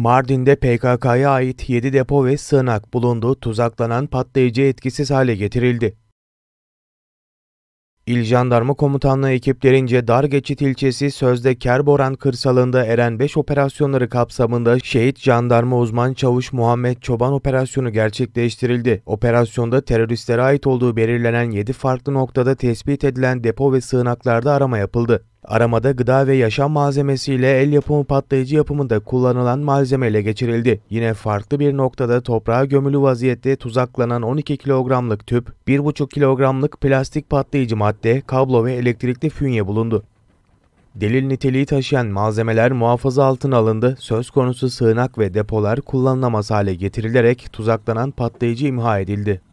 Mardin'de PKK'ya ait 7 depo ve sığınak bulunduğu tuzaklanan patlayıcı etkisiz hale getirildi. İl Jandarma Komutanlığı ekiplerince Dargeçit ilçesi sözde Kerboran kırsalında Eren 5 operasyonları kapsamında şehit jandarma uzman çavuş Muhammed Çoban operasyonu gerçekleştirildi. Operasyonda teröristlere ait olduğu belirlenen 7 farklı noktada tespit edilen depo ve sığınaklarda arama yapıldı. Aramada gıda ve yaşam malzemesiyle el yapımı patlayıcı yapımında kullanılan malzemeyle geçirildi. Yine farklı bir noktada toprağa gömülü vaziyette tuzaklanan 12 kilogramlık tüp, 1,5 kilogramlık plastik patlayıcı madde, kablo ve elektrikli fünye bulundu. Delil niteliği taşıyan malzemeler muhafaza altına alındı, söz konusu sığınak ve depolar kullanılamaz hale getirilerek tuzaklanan patlayıcı imha edildi.